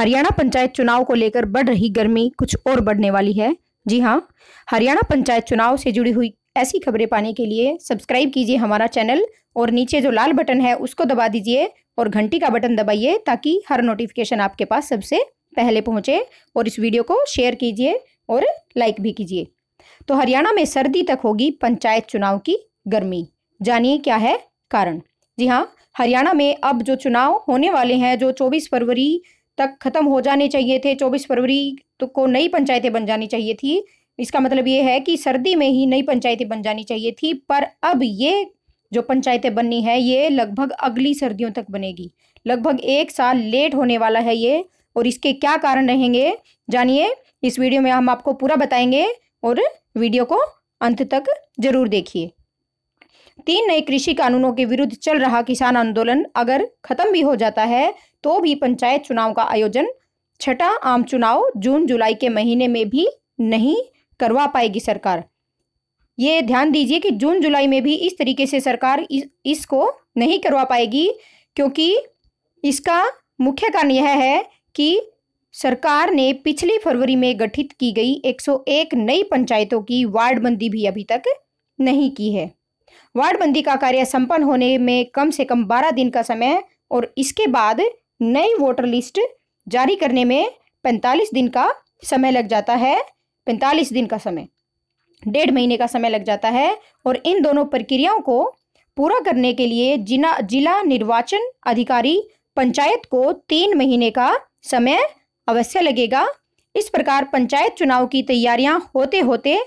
हरियाणा पंचायत चुनाव को लेकर बढ़ रही गर्मी कुछ और बढ़ने वाली है जी हाँ हरियाणा पंचायत चुनाव से जुड़ी हुई ऐसी खबरें पाने के लिए सब्सक्राइब कीजिए हमारा चैनल और नीचे जो लाल बटन है उसको दबा दीजिए और घंटी का बटन दबाइए ताकि हर नोटिफिकेशन आपके पास सबसे पहले पहुंचे और इस वीडियो को शेयर कीजिए और लाइक भी कीजिए तो हरियाणा में सर्दी तक होगी पंचायत चुनाव की गर्मी जानिए क्या है कारण जी हाँ हरियाणा में अब जो चुनाव होने वाले हैं जो 24 फरवरी तक ख़त्म हो जाने चाहिए थे चौबीस फरवरी तो को नई पंचायतें बन जानी चाहिए थी इसका मतलब ये है कि सर्दी में ही नई पंचायतें बन जानी चाहिए थी पर अब ये जो पंचायतें बननी है ये लगभग अगली सर्दियों तक बनेगी लगभग एक साल लेट होने वाला है ये और इसके क्या कारण रहेंगे जानिए इस वीडियो में हम आपको पूरा बताएंगे और वीडियो को अंत तक ज़रूर देखिए तीन नए कृषि कानूनों के विरुद्ध चल रहा किसान आंदोलन अगर खत्म भी हो जाता है तो भी पंचायत चुनाव का आयोजन छठा आम चुनाव जून जुलाई के महीने में भी नहीं करवा पाएगी सरकार ये ध्यान दीजिए कि जून जुलाई में भी इस तरीके से सरकार इस, इसको नहीं करवा पाएगी क्योंकि इसका मुख्य कारण यह है कि सरकार ने पिछली फरवरी में गठित की गई 101 नई पंचायतों की वार्डबंदी भी अभी तक नहीं की है वार्डबंदी का कार्य संपन्न होने में कम से कम बारह दिन का समय और इसके बाद नई वोटर लिस्ट जारी करने में पैंतालीस दिन का समय लग जाता है पैंतालीस दिन का समय डेढ़ महीने का समय लग जाता है और इन दोनों प्रक्रियाओं को पूरा करने के लिए जिला जिला निर्वाचन अधिकारी पंचायत को तीन महीने का समय अवश्य लगेगा इस प्रकार पंचायत चुनाव की तैयारियां होते होते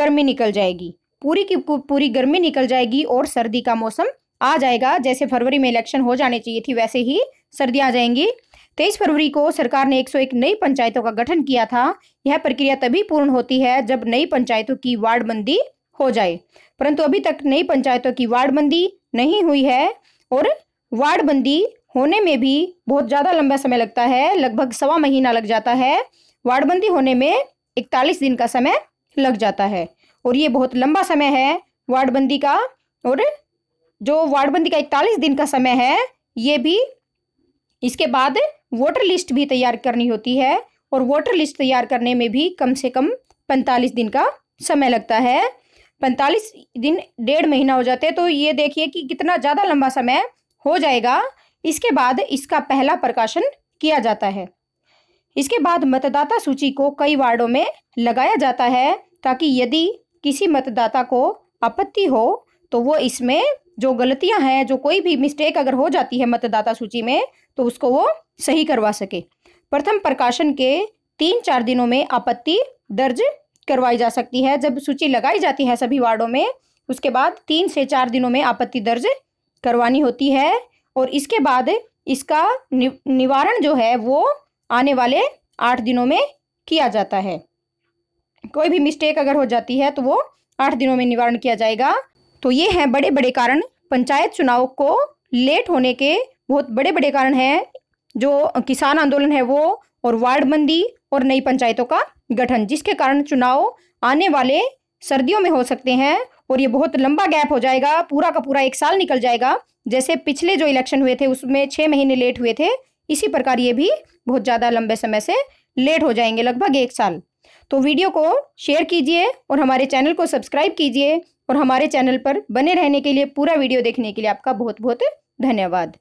गर्मी निकल जाएगी पूरी की पूरी गर्मी निकल जाएगी और सर्दी का मौसम आ जाएगा जैसे फरवरी में इलेक्शन हो जाने चाहिए थी वैसे ही सर्दी आ जाएंगी तेईस फरवरी को सरकार ने 101 नई पंचायतों का गठन किया था यह प्रक्रिया तभी पूर्ण होती है जब नई पंचायतों की वार्डबंदी हो जाए परंतु अभी तक नई पंचायतों की वार्डबंदी नहीं हुई है और वार्डबंदी होने में भी बहुत ज़्यादा लंबा समय लगता है लगभग सवा महीना लग जाता है वार्डबंदी होने में इकतालीस दिन का समय लग जाता है और ये बहुत लंबा समय है वार्डबंदी का और जो वार्डबंदी का इकतालीस दिन का समय है ये भी इसके बाद वोटर लिस्ट भी तैयार करनी होती है और वोटर लिस्ट तैयार करने में भी कम से कम पैंतालीस दिन का समय लगता है पैंतालीस दिन डेढ़ महीना हो जाते हैं तो ये देखिए कि कितना ज़्यादा लंबा समय हो जाएगा इसके बाद इसका पहला प्रकाशन किया जाता है इसके बाद मतदाता सूची को कई वार्डों में लगाया जाता है ताकि यदि किसी मतदाता को आपत्ति हो तो वो इसमें जो गलतियां हैं जो कोई भी मिस्टेक अगर हो जाती है मतदाता सूची में तो उसको वो सही करवा सके प्रथम प्रकाशन के तीन चार दिनों में आपत्ति दर्ज करवाई जा सकती है जब सूची लगाई जाती है सभी वार्डों में उसके बाद तीन से चार दिनों में आपत्ति दर्ज करवानी होती है और इसके बाद इसका निवारण जो है वो आने वाले आठ दिनों में किया जाता है कोई भी मिस्टेक अगर हो जाती है तो वो आठ दिनों में निवारण किया जाएगा तो ये हैं बड़े बड़े कारण पंचायत चुनाव को लेट होने के बहुत बड़े बड़े कारण हैं जो किसान आंदोलन है वो और वार्ड मंदी और नई पंचायतों का गठन जिसके कारण चुनाव आने वाले सर्दियों में हो सकते हैं और ये बहुत लंबा गैप हो जाएगा पूरा का पूरा एक साल निकल जाएगा जैसे पिछले जो इलेक्शन हुए थे उसमें छः महीने लेट हुए थे इसी प्रकार ये भी बहुत ज़्यादा लंबे समय से लेट हो जाएंगे लगभग एक साल तो वीडियो को शेयर कीजिए और हमारे चैनल को सब्सक्राइब कीजिए और हमारे चैनल पर बने रहने के लिए पूरा वीडियो देखने के लिए आपका बहुत बहुत धन्यवाद